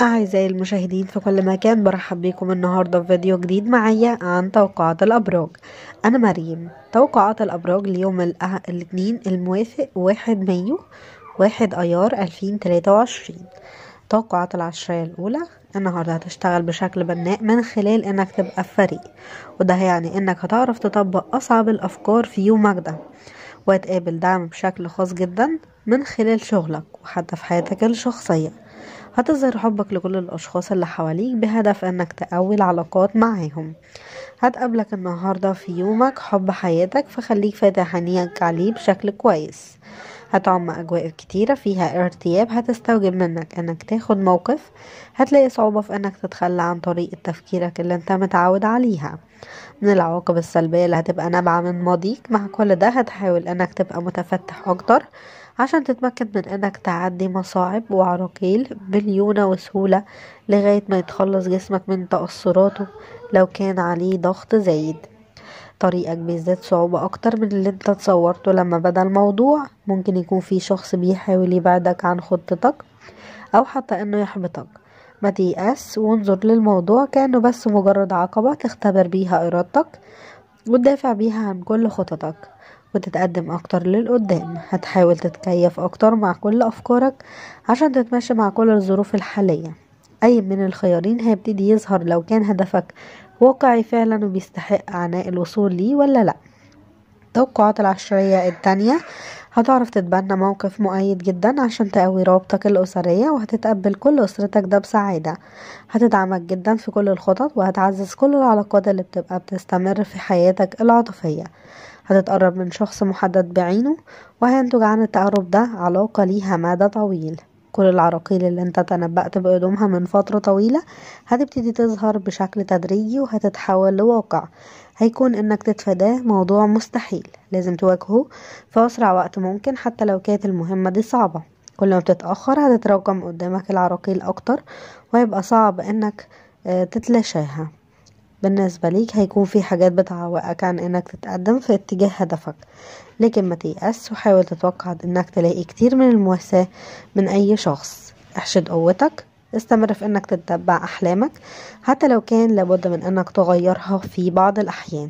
أعزائي المشاهدين في كل مكان برحب بيكم النهاردة في فيديو جديد معايا عن توقعات الأبراج أنا مريم توقعات الأبراج ليوم أه، الاثنين الموافق واحد مايو واحد أيار ألفين تلاتة وعشرين توقعات العشرية الأولى النهاردة هتشتغل بشكل بناء من خلال إنك تبقى في فريق وده يعني إنك هتعرف تطبق أصعب الأفكار في يومك ده وهتقابل دعم بشكل خاص جدا من خلال شغلك وحتى في حياتك الشخصية هتظهر حبك لكل الأشخاص اللي حواليك بهدف أنك تقوي العلاقات معاهم هتقابلك النهاردة في يومك حب حياتك فخليك فاتح عينيك عليه بشكل كويس هتعم أجواء كتيرة فيها ارتياب هتستوجب منك أنك تاخد موقف هتلاقي صعوبة في أنك تتخلى عن طريقة تفكيرك اللي أنت متعود عليها من العواقب السلبية اللي هتبقى نابعة من ماضيك مع كل ده هتحاول أنك تبقى متفتح أكتر عشان تتمكن من انك تعدي مصاعب وعراقيل بليونة وسهولة لغاية ما يتخلص جسمك من تأثراته لو كان عليه ضغط زايد طريقك بيزداد صعوبة اكتر من اللي انت تصورته لما بدأ الموضوع ممكن يكون في شخص بيحاول يبعدك عن خطتك او حتى انه يحبطك ما تيأس وانظر للموضوع كأنه بس مجرد عقبة تختبر بيها إرادتك وتدافع بيها عن كل خططك وتتقدم أكتر للقدام هتحاول تتكيف أكتر مع كل أفكارك عشان تتماشى مع كل الظروف الحالية أي من الخيارين هيبتدي يظهر لو كان هدفك واقعي فعلا وبيستحق عناء الوصول ليه ولا لأ توقعات العشرية التانية هتعرف تتبنى موقف مؤيد جدا عشان تقوي رابطك الأسرية وهتتقبل كل أسرتك ده بسعادة هتدعمك جدا في كل الخطط وهتعزز كل العلاقات اللي بتبقى بتستمر في حياتك العاطفية هتتقرب من شخص محدد بعينه وهينتج عن التقرب ده علاقة ليها مدى طويل كل العراقيل اللي انت تنبأت بقدومها من فترة طويلة هتبتدي تظهر بشكل تدريجي وهتتحول لواقع هيكون انك تتفاداه موضوع مستحيل لازم تواجهه في اسرع وقت ممكن حتى لو كانت المهمة دي صعبة كل ما بتتأخر هتتراكم قدامك العراقيل اكتر وهيبقى صعب انك آه، تتلاشاها بالنسبة ليك هيكون في حاجات بتعوقك عن انك تتقدم في اتجاه هدفك لكن ما تيأس وحاول تتوقع انك تلاقي كتير من المواساة من اي شخص احشد قوتك استمر في انك تتبع احلامك حتى لو كان لابد من انك تغيرها في بعض الاحيان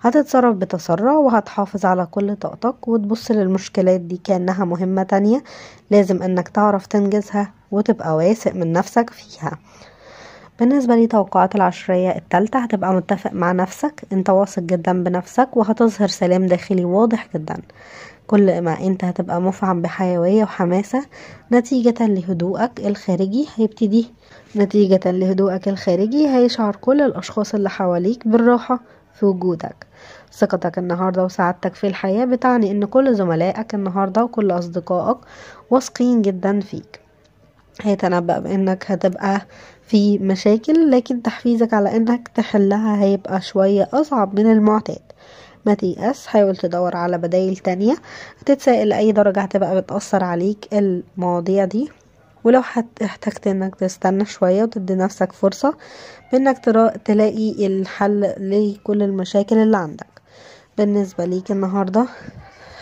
هتتصرف بتسرع وهتحافظ على كل طاقتك وتبص للمشكلات دي كأنها مهمة تانية لازم انك تعرف تنجزها وتبقى واثق من نفسك فيها بالنسبة لتوقعات العشرية التالتة هتبقى متفق مع نفسك انت واثق جدا بنفسك وهتظهر سلام داخلي واضح جدا كل ما انت هتبقى مفعم بحيوية وحماسة نتيجة لهدوءك الخارجي هيبتدي نتيجة لهدوءك الخارجي هيشعر كل الأشخاص اللي حواليك بالراحة في وجودك ثقتك النهاردة وسعادتك في الحياة بتعني ان كل زملائك النهاردة وكل أصدقائك واثقين جدا فيك هيتنبأ بأنك هتبقى في مشاكل لكن تحفيزك على أنك تحلها هيبقى شوية أصعب من المعتاد ما تيأس حاول تدور على بدايل تانية هتتسائل لأي درجة هتبقى بتأثر عليك المواضيع دي ولو احتجت انك تستنى شوية وتدي نفسك فرصة بانك تلاقي الحل لكل المشاكل اللي عندك بالنسبة ليك النهاردة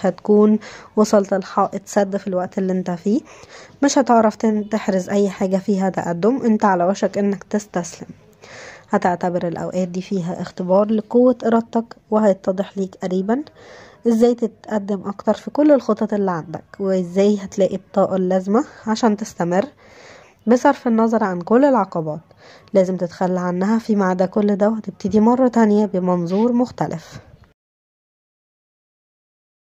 هتكون وصلت لحائط سد في الوقت اللي انت فيه مش هتعرف تحرز اي حاجة فيها تقدم انت على وشك انك تستسلم هتعتبر الأوقات دي فيها اختبار لقوة إرادتك وهيتضح ليك قريبا ازاي تتقدم أكتر في كل الخطط اللي عندك وازاي هتلاقي الطاقة اللازمة عشان تستمر بصرف النظر عن كل العقبات لازم تتخلى عنها فيما عدا كل ده وهتبتدي مرة تانية بمنظور مختلف